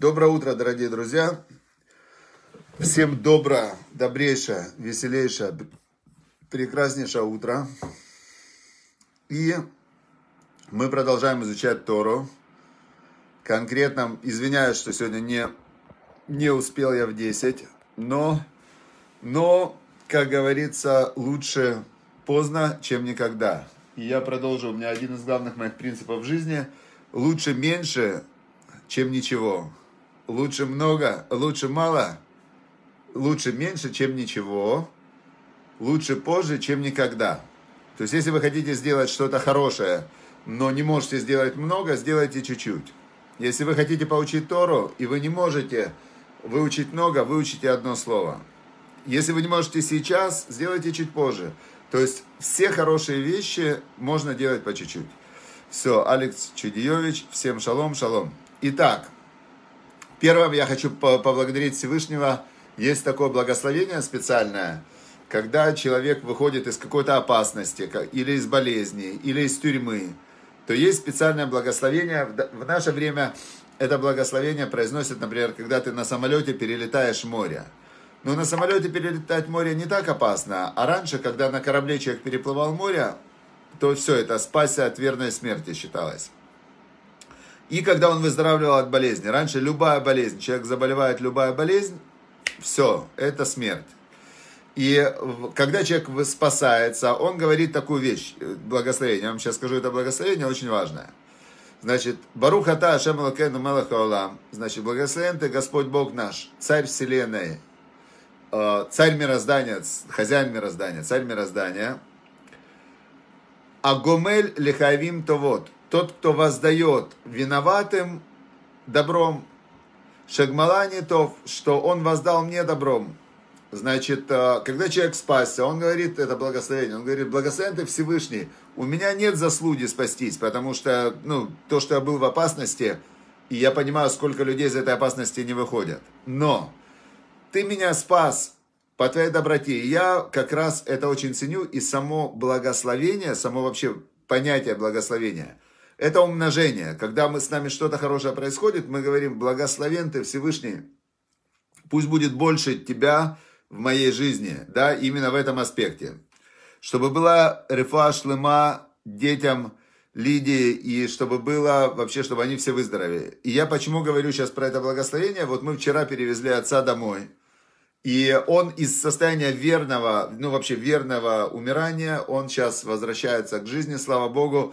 Доброе утро, дорогие друзья. Всем доброе, добрейшее, веселейшее, прекраснейшее утро. И мы продолжаем изучать Тору. Конкретно, извиняюсь, что сегодня не, не успел я в 10, но, но, как говорится, лучше поздно, чем никогда. И я продолжу. У меня один из главных моих принципов в жизни – лучше меньше, чем ничего лучше много, лучше мало, лучше меньше, чем ничего, лучше позже, чем никогда. То есть, если вы хотите сделать что-то хорошее, но не можете сделать много, сделайте чуть-чуть. Если вы хотите получить Тору, и вы не можете выучить много, выучите одно слово. Если вы не можете сейчас, сделайте чуть позже. То есть все хорошие вещи можно делать по чуть-чуть. Все, Алекс Чудиевич, всем шалом, шалом. Итак, Первым я хочу поблагодарить Всевышнего. Есть такое благословение специальное, когда человек выходит из какой-то опасности, или из болезни, или из тюрьмы, то есть специальное благословение. В наше время это благословение произносит, например, когда ты на самолете перелетаешь море. Но на самолете перелетать море не так опасно, а раньше, когда на корабле человек переплывал море, то все это спасся от верной смерти считалось и когда он выздоравливал от болезни. Раньше любая болезнь, человек заболевает любая болезнь, все, это смерть. И когда человек спасается, он говорит такую вещь, э, благословение. Я вам сейчас скажу это благословение, очень важное. Значит, Барухата Ашем Лакену Значит, благословен ты Господь Бог наш, Царь Вселенной, э, Царь мироздания, хозяин мироздания, Царь мироздания. Агомель лихавим то тот, кто воздает виноватым добром, Шагмалани то, что он воздал мне добром. Значит, э, когда человек спасся, он говорит, это благословение, он говорит, благословен ты Всевышний, у меня нет заслуги спастись, потому что, ну, то, что я был в опасности, и я понимаю, сколько людей из этой опасности не выходят. Но ты меня спас по твоей доброте, и я как раз это очень ценю, и само благословение, само вообще понятие благословения – это умножение. Когда мы с нами что-то хорошее происходит, мы говорим, благословен ты Всевышний, пусть будет больше тебя в моей жизни, да, именно в этом аспекте. Чтобы была рефа шлема детям Лидии, и чтобы было вообще, чтобы они все выздоровели. И я почему говорю сейчас про это благословение? Вот мы вчера перевезли отца домой, и он из состояния верного, ну вообще верного умирания, он сейчас возвращается к жизни, слава Богу,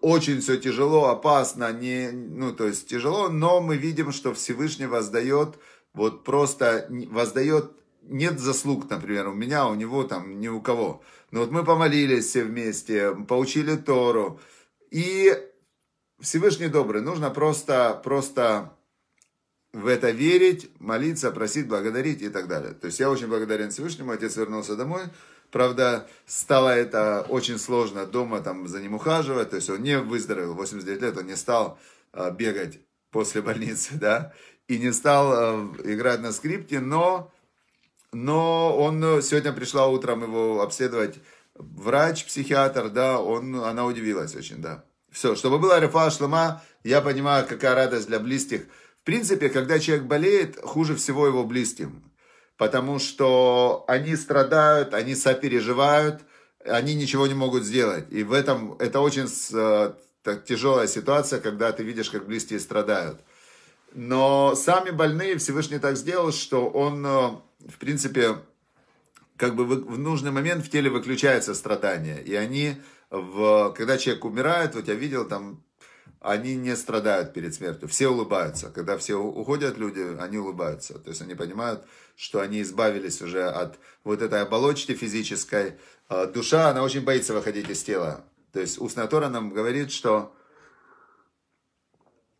очень все тяжело, опасно, не, ну, то есть тяжело, но мы видим, что Всевышний воздает, вот просто воздает, нет заслуг, например, у меня, у него, там, ни у кого. Но вот мы помолились все вместе, получили Тору, и Всевышний добрый, нужно просто, просто в это верить, молиться, просить, благодарить и так далее. То есть я очень благодарен Всевышнему, отец вернулся домой, Правда, стало это очень сложно дома там за ним ухаживать, то есть он не выздоровел, 89 лет он не стал а, бегать после больницы, да, и не стал а, играть на скрипке, но, но он э, сегодня пришла утром его обследовать врач, психиатр, да, он, она удивилась очень, да. Все, чтобы была рифа шлама, я понимаю, какая радость для близких. В принципе, когда человек болеет, хуже всего его близким потому что они страдают, они сопереживают, они ничего не могут сделать. И в этом это очень э, так, тяжелая ситуация, когда ты видишь, как близкие страдают. Но сами больные Всевышний так сделал, что он, э, в принципе, как бы в нужный момент в теле выключается страдание. И они, в, когда человек умирает, вот я видел там они не страдают перед смертью. Все улыбаются. Когда все уходят люди, они улыбаются. То есть они понимают, что они избавились уже от вот этой оболочки физической. А, душа, она очень боится выходить из тела. То есть устная Тора нам говорит, что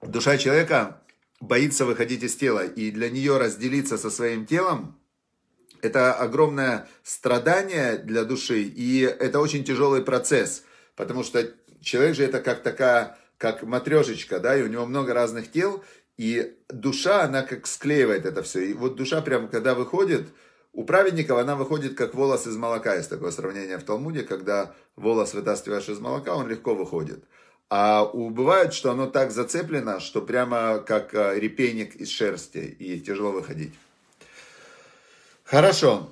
душа человека боится выходить из тела. И для нее разделиться со своим телом – это огромное страдание для души. И это очень тяжелый процесс. Потому что человек же это как такая как матрешечка, да, и у него много разных тел, и душа, она как склеивает это все. И вот душа прям, когда выходит, у праведников она выходит как волос из молока. Есть такое сравнение в Талмуде, когда волос вытаскиваешь из молока, он легко выходит. А у, бывает, что оно так зацеплено, что прямо как э, репейник из шерсти, и тяжело выходить. Хорошо.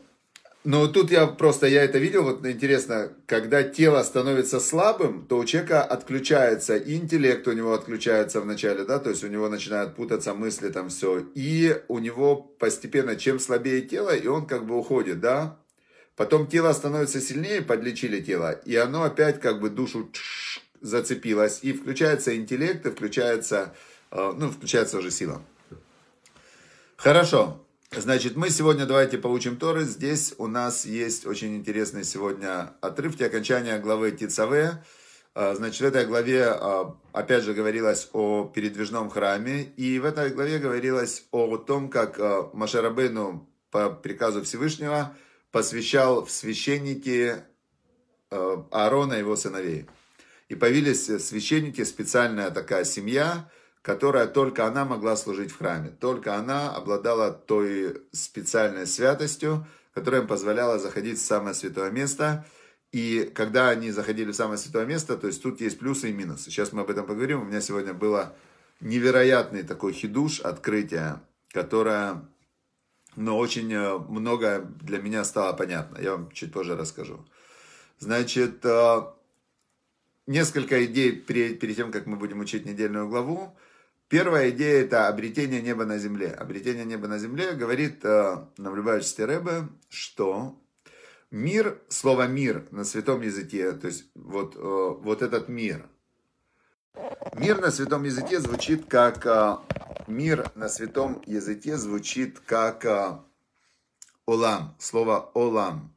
Ну, тут я просто, я это видел, вот интересно, когда тело становится слабым, то у человека отключается интеллект у него отключается вначале, да, то есть у него начинают путаться мысли там все, и у него постепенно, чем слабее тело, и он как бы уходит, да, потом тело становится сильнее, подлечили тело, и оно опять как бы душу зацепилось, и включается интеллект, и включается, э, ну, включается уже сила. Хорошо, Значит, мы сегодня давайте получим Торы. Здесь у нас есть очень интересный сегодня отрывки окончания главы Тицаве. А, значит, в этой главе, а, опять же, говорилось о передвижном храме. И в этой главе говорилось о том, как а, Машарабейну по приказу Всевышнего посвящал в священники Аарона и его сыновей. И появились э, священники, специальная такая семья, которая только она могла служить в храме. Только она обладала той специальной святостью, которая им позволяла заходить в самое святое место. И когда они заходили в самое святое место, то есть тут есть плюсы и минусы. Сейчас мы об этом поговорим. У меня сегодня было невероятный такой хидуш, открытие, которое, но ну, очень э, много для меня стало понятно. Я вам чуть позже расскажу. Значит, э, несколько идей перед тем, как мы будем учить недельную главу. Первая идея – это обретение неба на земле. Обретение неба на земле говорит э, Навлюбаевский Ребе, что мир, слово «мир» на святом языке, то есть вот, э, вот этот мир. Мир на святом языке звучит как... Э, мир на святом языке звучит как э, «олам», слово «олам».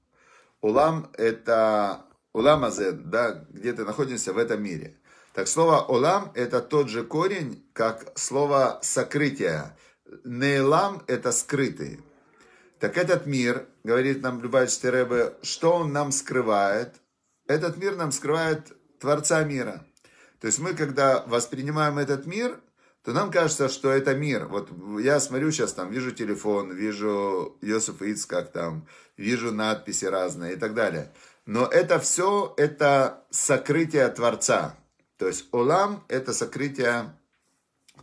«Олам» – это «олам азен», да, где ты находишься в этом мире – так, слово «олам» – это тот же корень, как слово «сокрытие». «Нейлам» – это «скрытый». Так этот мир, говорит нам Любавичский Рэбе, что он нам скрывает? Этот мир нам скрывает Творца мира. То есть мы, когда воспринимаем этот мир, то нам кажется, что это мир. Вот я смотрю сейчас, там, вижу телефон, вижу Йосиф Иц, как там, вижу надписи разные и так далее. Но это все, это сокрытие Творца. То есть Олам – это сокрытие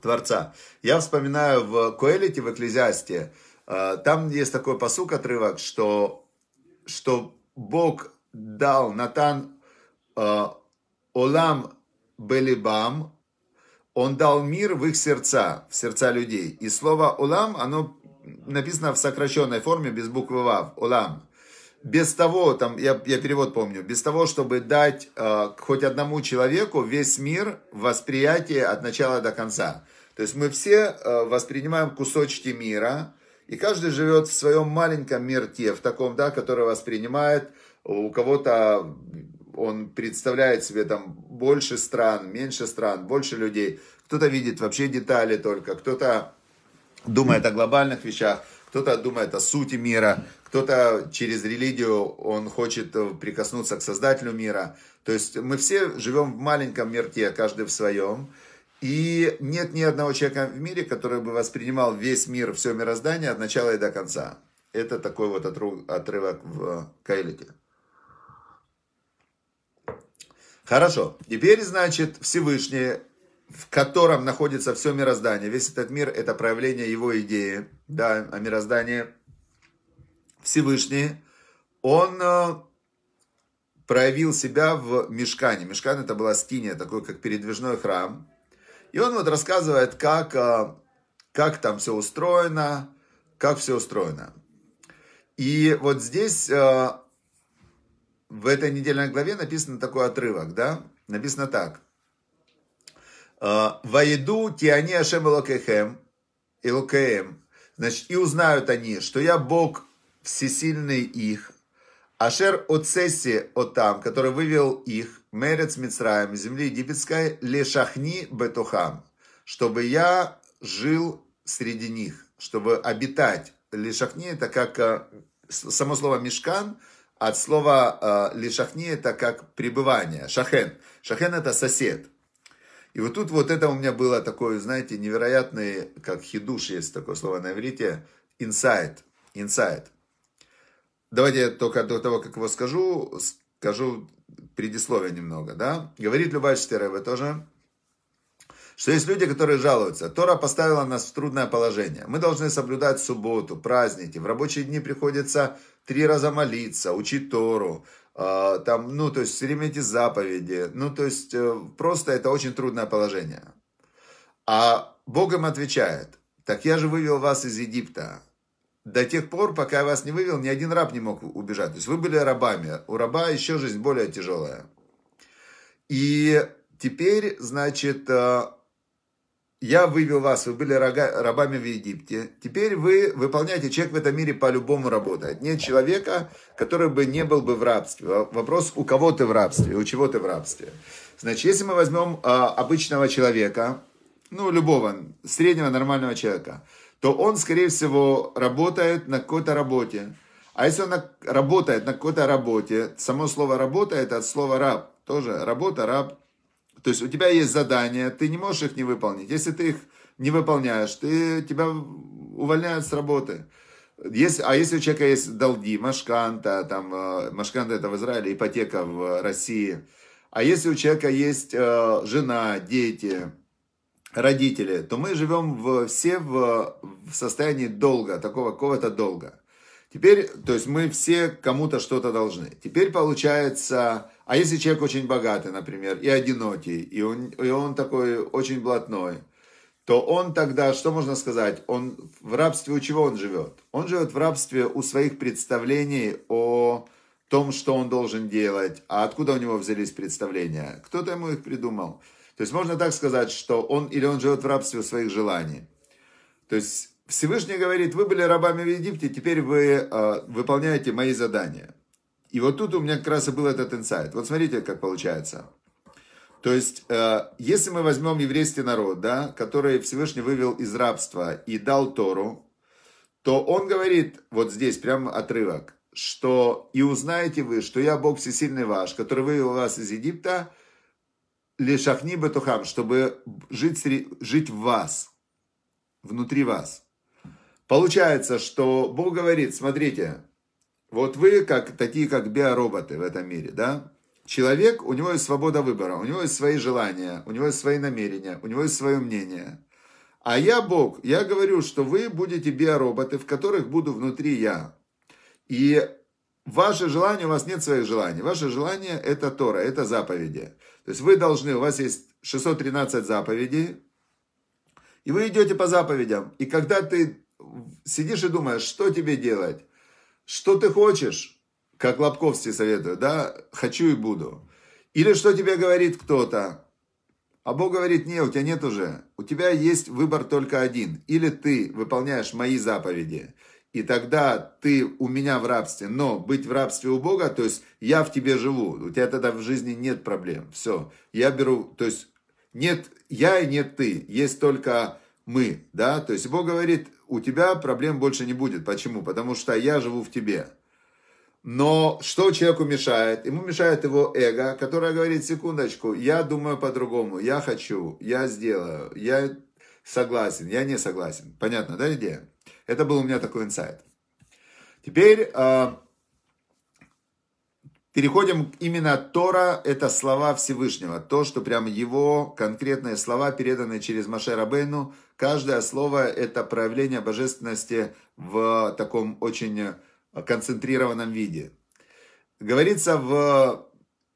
Творца. Я вспоминаю в Коэлите, в Экклезиасте, э, там есть такой посук отрывок, что, что Бог дал Натан э, Олам Белибам, он дал мир в их сердца, в сердца людей. И слово улам оно написано в сокращенной форме, без буквы Вав, Олам без того, там, я, я перевод помню, без того, чтобы дать э, хоть одному человеку весь мир восприятие от начала до конца. То есть мы все э, воспринимаем кусочки мира, и каждый живет в своем маленьком мирте, в таком, да, который воспринимает, у кого-то он представляет себе там больше стран, меньше стран, больше людей, кто-то видит вообще детали только, кто-то думает о глобальных вещах, кто-то думает о сути мира кто-то через религию, он хочет э, прикоснуться к создателю мира. То есть мы все живем в маленьком мирке, каждый в своем. И нет ни одного человека в мире, который бы воспринимал весь мир, все мироздание от начала и до конца. Это такой вот отрывок в э, Каилите. Хорошо. Теперь, значит, Всевышний, в котором находится все мироздание, весь этот мир – это проявление его идеи, да, о мироздании – Всевышний, он э, проявил себя в Мешкане. Мешкан это была скиния, такой как передвижной храм. И он вот рассказывает, как, э, как там все устроено, как все устроено. И вот здесь, э, в этой недельной главе написан такой отрывок, да? Написано так. «Ваеду тиани ашем элокехем, элокеем». Значит, и узнают они, что я Бог всесильный их, Ашер Оцесси Отам, который вывел их, Мерец Мицраем, земли египетской, Лешахни Бетухам, чтобы я жил среди них, чтобы обитать. Лешахни это как, э, само слово Мешкан, от слова э, Лешахни это как пребывание, Шахен. Шахен это сосед. И вот тут вот это у меня было такое, знаете, невероятное как хидуш есть такое слово на иврите, инсайт, инсайт. Давайте я только до того, как его скажу, скажу предисловие немного, да? Говорит Любая Штерева тоже, что есть люди, которые жалуются. Тора поставила нас в трудное положение. Мы должны соблюдать субботу, праздники. В рабочие дни приходится три раза молиться, учить Тору. А, там, ну, то есть, все время эти заповеди. Ну, то есть, э, просто это очень трудное положение. А Бог им отвечает, так я же вывел вас из Египта до тех пор, пока я вас не вывел, ни один раб не мог убежать. То есть вы были рабами. У раба еще жизнь более тяжелая. И теперь, значит, э, я вывел вас, вы были рабами в Египте. Теперь вы выполняете, человек в этом мире по-любому работает. Нет человека, который бы не был бы в рабстве. Вопрос, у кого ты в рабстве, у чего ты в рабстве. Значит, если мы возьмем э, обычного человека, ну, любого, среднего нормального человека – то он, скорее всего, работает на какой-то работе. А если он работает на какой-то работе, само слово «работа» – это от слова «раб». Тоже работа, раб. То есть у тебя есть задания, ты не можешь их не выполнить. Если ты их не выполняешь, ты, тебя увольняют с работы. Если, а если у человека есть долги, машканта, там, э, машканта это в Израиле, ипотека в России. А если у человека есть э, жена, дети, родители, то мы живем в, все в, в состоянии долга, такого какого-то долга. Теперь, то есть мы все кому-то что-то должны. Теперь получается, а если человек очень богатый, например, и одинокий, и он, и он такой очень блатной, то он тогда, что можно сказать, он в рабстве у чего он живет? Он живет в рабстве у своих представлений о том, что он должен делать, а откуда у него взялись представления. Кто-то ему их придумал. То есть можно так сказать, что он или он живет в рабстве своих желаний. То есть Всевышний говорит, вы были рабами в Египте, теперь вы э, выполняете мои задания. И вот тут у меня как раз и был этот инсайт. Вот смотрите, как получается. То есть, э, если мы возьмем еврейский народ, да, который Всевышний вывел из рабства и дал Тору, то он говорит, вот здесь прям отрывок, что «И узнаете вы, что я Бог Всесильный ваш, который вывел вас из Египта, Лешахни Бетухам, чтобы жить, жить в вас, внутри вас. Получается, что Бог говорит, смотрите, вот вы как, такие как биороботы в этом мире, да? Человек, у него есть свобода выбора, у него есть свои желания, у него есть свои намерения, у него есть свое мнение. А я Бог, я говорю, что вы будете биороботы, в которых буду внутри я. И ваше желание, у вас нет своих желаний. Ваше желание – это Тора, это заповеди. То есть вы должны, у вас есть 613 заповедей, и вы идете по заповедям. И когда ты сидишь и думаешь, что тебе делать, что ты хочешь, как Лобковский советует, да, хочу и буду. Или что тебе говорит кто-то, а Бог говорит, нет, у тебя нет уже. У тебя есть выбор только один. Или ты выполняешь мои заповеди, и тогда ты у меня в рабстве, но быть в рабстве у Бога, то есть я в тебе живу, у тебя тогда в жизни нет проблем, все, я беру, то есть нет я и нет ты, есть только мы, да, то есть Бог говорит, у тебя проблем больше не будет, почему? Потому что я живу в тебе. Но что человеку мешает? Ему мешает его эго, которое говорит, секундочку, я думаю по-другому, я хочу, я сделаю, я согласен, я не согласен. Понятно, да, идея? Это был у меня такой инсайт. Теперь э, переходим именно Тора, это слова Всевышнего. То, что прям его конкретные слова, переданные через Маше Рабейну, каждое слово это проявление божественности в таком очень концентрированном виде. Говорится в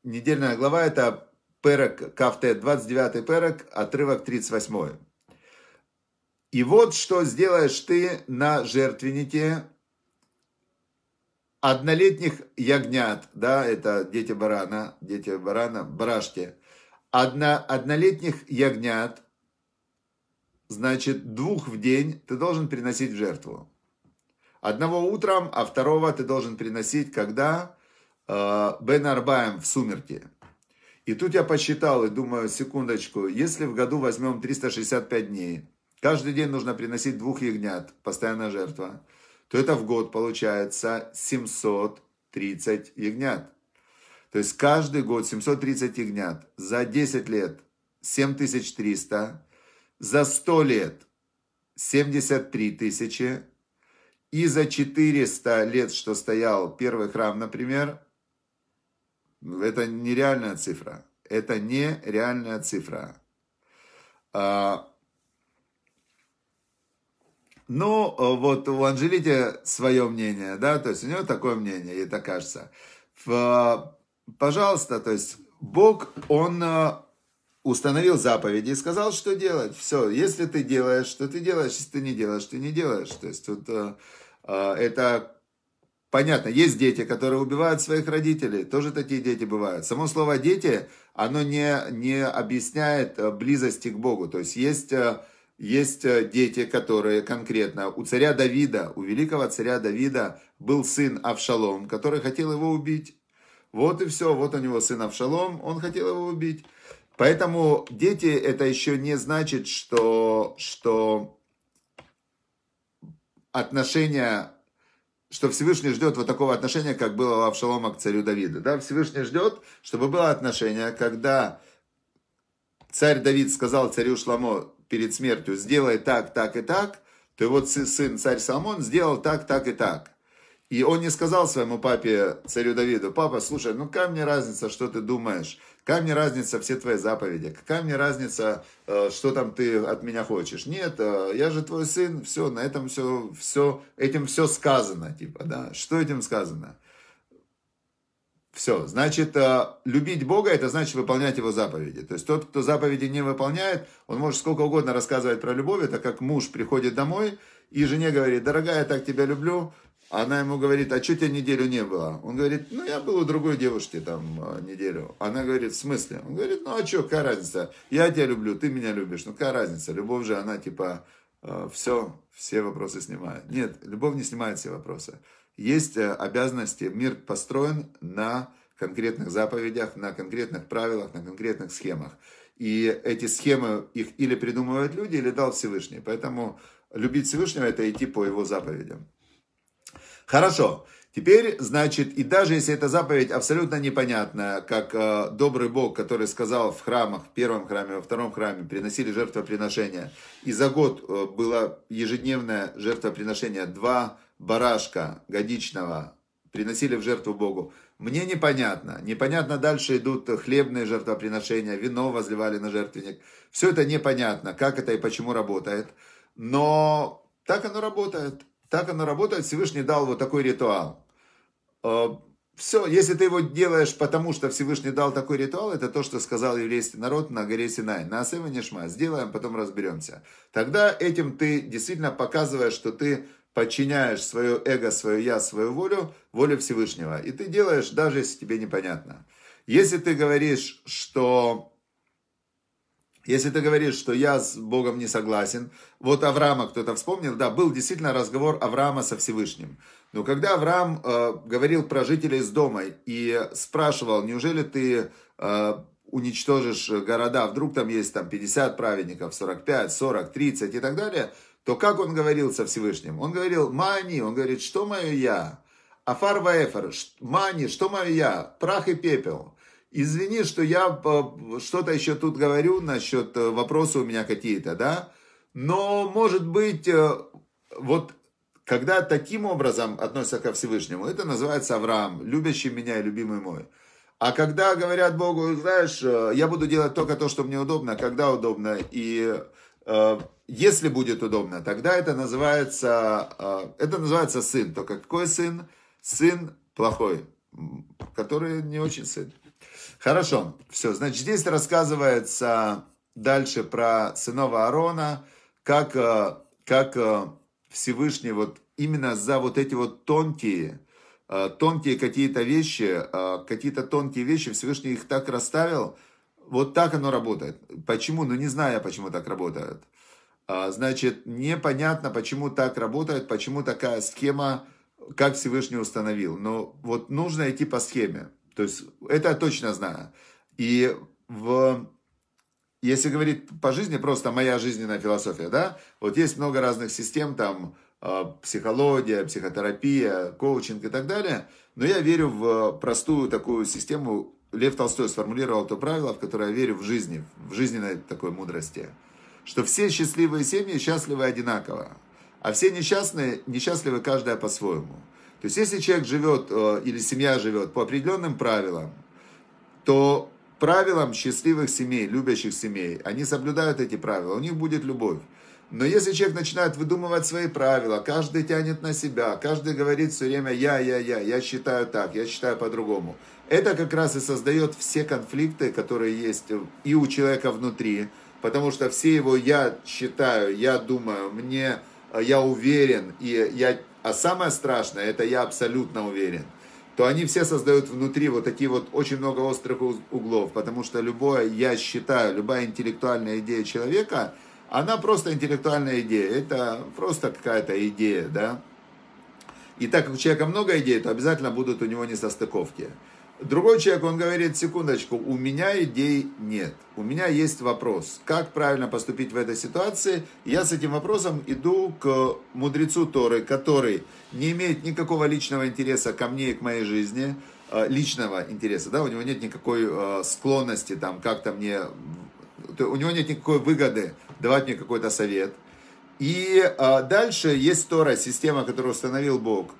недельная глава, это перек Кафте, 29 перек, отрывок 38. И вот что сделаешь ты на жертвеннике однолетних ягнят, да, это дети барана, дети барана, барашки, одно, однолетних ягнят, значит, двух в день ты должен приносить в жертву. Одного утром, а второго ты должен приносить, когда э, Бен Арбаем в сумерки. И тут я посчитал и думаю, секундочку, если в году возьмем 365 дней – каждый день нужно приносить двух ягнят, постоянная жертва, то это в год получается 730 ягнят. То есть каждый год 730 ягнят. За 10 лет 7300. За 100 лет 73 тысячи. И за 400 лет, что стоял первый храм, например, это нереальная цифра. Это нереальная цифра. А ну, вот у Анжелики свое мнение, да, то есть у нее такое мнение, ей так кажется. Пожалуйста, то есть Бог, Он э, установил заповеди и сказал, что делать. Все, если ты делаешь, что ты делаешь, если ты не делаешь, ты не делаешь. То есть вот, э, э, это понятно. Есть дети, которые убивают своих родителей, тоже такие дети бывают. Само слово «дети», оно не, не объясняет близости к Богу. То есть есть есть э, дети, которые конкретно у царя Давида, у великого царя Давида был сын Авшалом, который хотел его убить. Вот и все, вот у него сын Авшалом, он хотел его убить. Поэтому дети это еще не значит, что, что отношения, что Всевышний ждет вот такого отношения, как было у Авшалома к царю Давиду. Да? Всевышний ждет, чтобы было отношение, когда царь Давид сказал царю Шламо, перед смертью, сделай так, так и так, то вот сын царь Соломон сделал так, так и так. И он не сказал своему папе, царю Давиду, папа, слушай, ну какая мне разница, что ты думаешь, какая мне разница все твои заповеди, какая мне разница, э, что там ты от меня хочешь. Нет, э, я же твой сын, все, на этом все, все, этим все сказано, типа, да, что этим сказано? Все, значит, э, любить Бога, это значит выполнять Его заповеди. То есть тот, кто заповеди не выполняет, он может сколько угодно рассказывать про любовь, это как муж приходит домой и жене говорит, дорогая, я так тебя люблю, она ему говорит, а что тебя неделю не было? Он говорит, ну я был у другой девушки там э, неделю. Она говорит, в смысле? Он говорит, ну а что, какая разница? Я тебя люблю, ты меня любишь, ну какая разница? Любовь же, она типа, э, все, все вопросы снимает. Нет, любовь не снимает все вопросы есть э, обязанности. Мир построен на конкретных заповедях, на конкретных правилах, на конкретных схемах. И эти схемы их или придумывают люди, или дал Всевышний. Поэтому любить Всевышнего – это идти по его заповедям. Хорошо. Теперь, значит, и даже если эта заповедь абсолютно непонятная, как э, добрый Бог, который сказал в храмах, в первом храме, во втором храме, приносили жертвоприношения, и за год э, было ежедневное жертвоприношение два барашка годичного приносили в жертву Богу. Мне непонятно. Непонятно дальше идут хлебные жертвоприношения, вино возливали на жертвенник. Все это непонятно, как это и почему работает. Но так оно работает. Так оно работает. Всевышний дал вот такой ритуал. Э, Все, если ты его делаешь потому, что Всевышний дал такой ритуал, это то, что сказал еврейский народ на горе Синай. На Асева Нишма. Сделаем, потом разберемся. Тогда этим ты действительно показываешь, что ты подчиняешь свое эго, свое я, свою волю, волю Всевышнего. И ты делаешь, даже если тебе непонятно. Если ты говоришь, что... Если ты говоришь, что я с Богом не согласен, вот Авраама кто-то вспомнил, да, был действительно разговор Авраама со Всевышним. Но когда Авраам э, говорил про жителей из дома и спрашивал, неужели ты э, уничтожишь города, вдруг там есть там 50 праведников, 45, 40, 30 и так далее – то как он говорил со Всевышним? Он говорил «мани», он говорит «что мое я?» «Афар ваэфар», «мани», «что мое я?» «Прах и пепел». Извини, что я э, что-то еще тут говорю насчет э, вопроса у меня какие-то, да? Но, может быть, э, вот когда таким образом относятся ко Всевышнему, это называется Авраам, любящий меня и любимый мой. А когда говорят Богу, знаешь, я буду делать только то, что мне удобно, когда удобно, и э, если будет удобно, тогда это называется, э, это называется сын. Только какой сын? Сын плохой, который не очень сын. Хорошо, все. Значит, здесь рассказывается дальше про сынов Аарона, как, э, как э, Всевышний вот именно за вот эти вот тонкие, тонкие какие-то вещи, какие-то тонкие вещи, Всевышний их так расставил, вот так оно работает. Почему? Ну, не знаю, почему так работает. А, значит, непонятно, почему так работает, почему такая схема, как Всевышний установил. Но вот нужно идти по схеме. То есть, это я точно знаю. И в, если говорить по жизни, просто моя жизненная философия, да, вот есть много разных систем, там, а, психология, психотерапия, коучинг и так далее. Но я верю в простую такую систему. Лев Толстой сформулировал то правило, в которое я верю в жизни, в жизненной такой мудрости что все счастливые семьи счастливы одинаково, а все несчастные несчастливы каждая по-своему. То есть, если человек живет э, или семья живет по определенным правилам, то правилам счастливых семей, любящих семей, они соблюдают эти правила, у них будет любовь. Но если человек начинает выдумывать свои правила, каждый тянет на себя, каждый говорит все время «я, я, я, я считаю так, я считаю по-другому», это как раз и создает все конфликты, которые есть и у человека внутри, потому что все его я считаю, я думаю, мне, э, я уверен, и я, а самое страшное, это я абсолютно уверен, то они все создают внутри вот такие вот очень много острых углов, потому что любое, я считаю, любая интеллектуальная идея человека, она просто интеллектуальная идея, это просто какая-то идея, да. И так как у человека много идей, то обязательно будут у него несостыковки. Другой человек, он говорит, секундочку, у меня идей нет, у меня есть вопрос, как правильно поступить в этой ситуации. Я с этим вопросом иду к мудрецу Торы, который не имеет никакого личного интереса ко мне и к моей жизни, э, личного интереса, да, у него нет никакой э, склонности там как-то мне, у него нет никакой выгоды давать мне какой-то совет. И э, дальше есть Тора, система, которую установил Бог –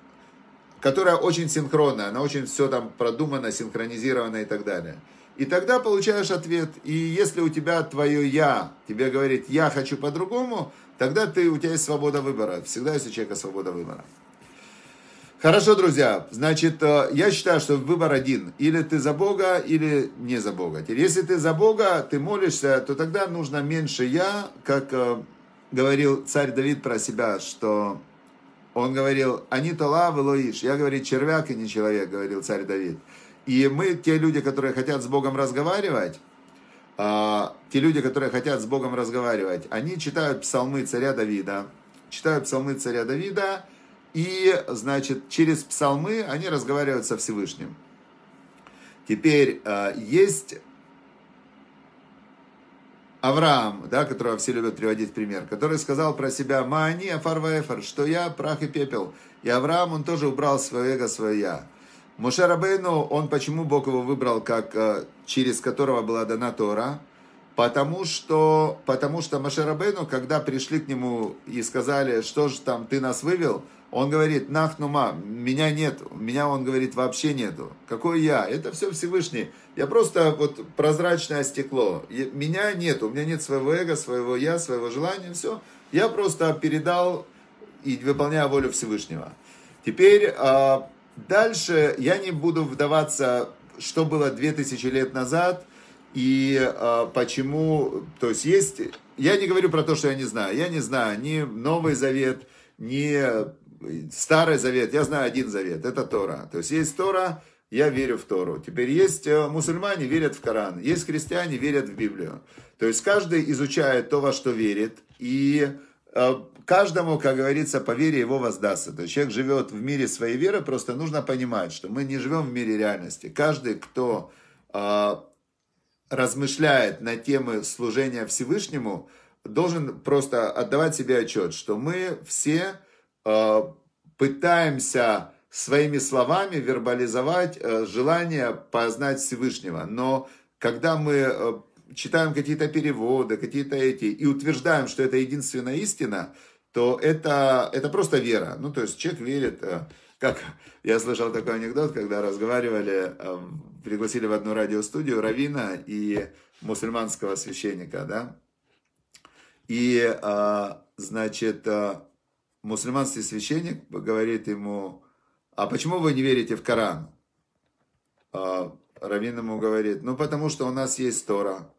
которая очень синхронна, она очень все там продумана, синхронизирована и так далее. И тогда получаешь ответ. И если у тебя твое «я», тебе говорит «я хочу по-другому», тогда ты, у тебя есть свобода выбора. Всегда есть у человека свобода выбора. Хорошо, друзья. Значит, э, я считаю, что выбор один. Или ты за Бога, или не за Бога. Если ты за Бога, ты молишься, то тогда нужно меньше «я», как э, говорил царь Давид про себя, что он говорил, они-то лав и лоиш. Я, говорит, червяк и не человек, говорил царь Давид. И мы, те люди, которые хотят с Богом разговаривать, а, те люди, которые хотят с Богом разговаривать, они читают псалмы царя Давида, читают псалмы царя Давида, и, значит, через псалмы они разговаривают со Всевышним. Теперь а, есть Авраам, да, которого все любят приводить пример, который сказал про себя «Маани афар что я прах и пепел. И Авраам, он тоже убрал свое эго, свое «я». Мушер Абейну, он почему Бог его выбрал, как э, через которого была дана Тора – Потому что, потому что Машерабейну, когда пришли к нему и сказали, что же там ты нас вывел, он говорит, нахнума, меня нет, меня, он говорит, вообще нету. Какой я? Это все Всевышний. Я просто вот прозрачное стекло. Меня нет, у меня нет своего эго, своего я, своего желания, все. Я просто передал и выполняю волю Всевышнего. Теперь а, дальше я не буду вдаваться, что было 2000 лет назад – и э, почему, то есть есть, я не говорю про то, что я не знаю, я не знаю ни Новый Завет, ни э, Старый Завет, я знаю один Завет, это Тора. То есть есть Тора, я верю в Тору. Теперь есть э, мусульмане, верят в Коран, есть христиане, верят в Библию. То есть каждый изучает то, во что верит, и э, каждому, как говорится, по вере его воздастся. То есть человек живет в мире своей веры, просто нужно понимать, что мы не живем в мире реальности. Каждый, кто а, размышляет на темы служения Всевышнему, должен просто отдавать себе отчет, что мы все э, пытаемся своими словами вербализовать э, желание познать Всевышнего. Но когда мы э, читаем какие-то переводы, какие-то эти, и утверждаем, что это единственная истина, то это, это просто вера. Ну, то есть человек верит, э, как я слышал такой анекдот, когда разговаривали, эм, пригласили в одну радиостудию Равина и мусульманского священника, да. И, а, значит, а, мусульманский священник говорит ему, а почему вы не верите в Коран? А Равин ему говорит, ну потому что у нас есть Тора.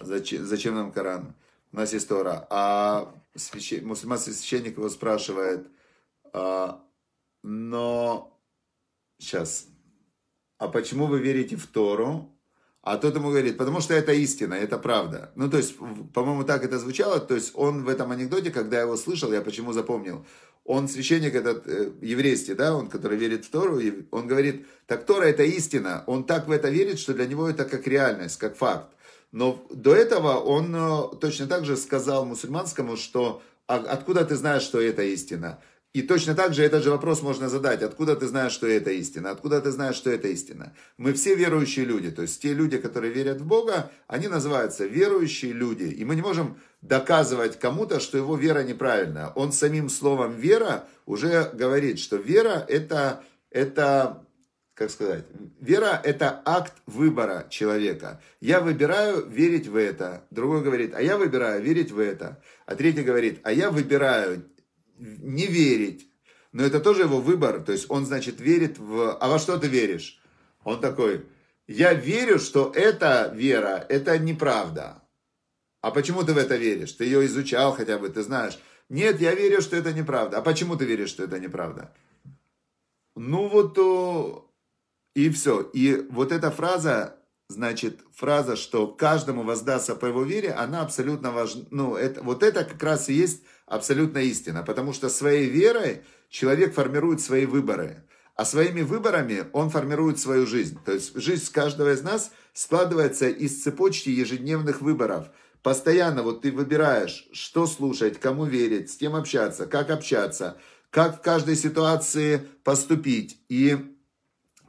Зачем, зачем нам Коран? У нас есть Тора. А священ, мусульманский священник его спрашивает, но сейчас. А почему вы верите в Тору? А тот ему говорит, потому что это истина, это правда. Ну, то есть, по-моему, так это звучало. То есть, он в этом анекдоте, когда я его слышал, я почему запомнил. Он священник этот, э, еврейский, да, он, который верит в Тору, он говорит, так Тора это истина. Он так в это верит, что для него это как реальность, как факт. Но до этого он э, точно так же сказал мусульманскому, что «А, откуда ты знаешь, что это истина? И точно так же этот же вопрос можно задать. Откуда ты знаешь, что это истина? Откуда ты знаешь, что это истина? Мы все верующие люди. То есть те люди, которые верят в Бога, они называются верующие люди. И мы не можем доказывать кому-то, что его вера неправильная. Он самим словом «вера» уже говорит, что вера – это, это как сказать, вера – это акт выбора человека. Я выбираю верить в это. Другой говорит, а я выбираю верить в это. А третий говорит, а я выбираю не верить. Но это тоже его выбор. То есть он, значит, верит в... А во что ты веришь? Он такой, я верю, что эта вера, это неправда. А почему ты в это веришь? Ты ее изучал хотя бы, ты знаешь. Нет, я верю, что это неправда. А почему ты веришь, что это неправда? Ну вот э, И все. И вот эта фраза, значит, фраза, что каждому воздастся по его вере, она абсолютно важна. Ну, это, вот это как раз и есть Абсолютно истина, потому что своей верой человек формирует свои выборы, а своими выборами он формирует свою жизнь. То есть жизнь каждого из нас складывается из цепочки ежедневных выборов. Постоянно вот ты выбираешь, что слушать, кому верить, с кем общаться, как общаться, как в каждой ситуации поступить. И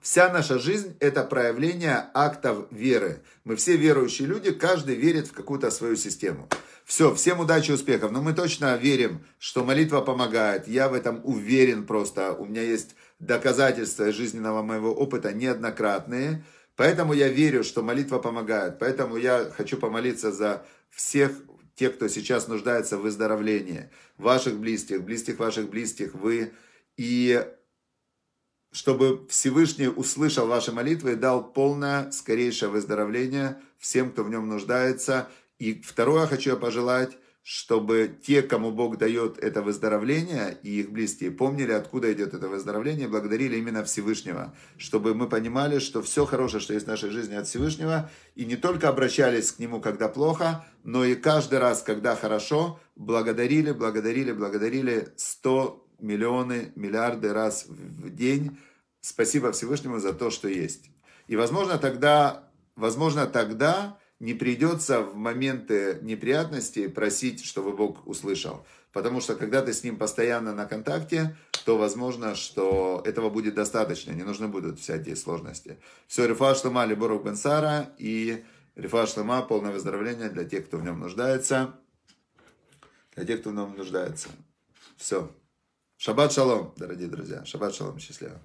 Вся наша жизнь – это проявление актов веры. Мы все верующие люди, каждый верит в какую-то свою систему. Все, всем удачи и успехов. Но мы точно верим, что молитва помогает. Я в этом уверен просто. У меня есть доказательства жизненного моего опыта неоднократные. Поэтому я верю, что молитва помогает. Поэтому я хочу помолиться за всех тех, кто сейчас нуждается в выздоровлении. Ваших близких, близких ваших близких, вы. И чтобы Всевышний услышал ваши молитвы и дал полное, скорейшее выздоровление всем, кто в нем нуждается. И второе хочу я пожелать, чтобы те, кому Бог дает это выздоровление, и их близкие помнили, откуда идет это выздоровление, благодарили именно Всевышнего, чтобы мы понимали, что все хорошее, что есть в нашей жизни от Всевышнего, и не только обращались к Нему, когда плохо, но и каждый раз, когда хорошо, благодарили, благодарили, благодарили 100 миллионы, миллиарды раз в день. Спасибо Всевышнему за то, что есть. И, возможно, тогда, возможно, тогда не придется в моменты неприятностей просить, чтобы Бог услышал. Потому что когда ты с Ним постоянно на контакте, то возможно, что этого будет достаточно. Не нужны будут всякие сложности. Все, Рифа Шлема, Лебору Бенсара и Рифа Шлема, полное выздоровление для тех, кто в нем нуждается. Для тех, кто в нем нуждается. Все. Шаббат шалом, дорогие друзья. Шаббат шалом. Счастливо.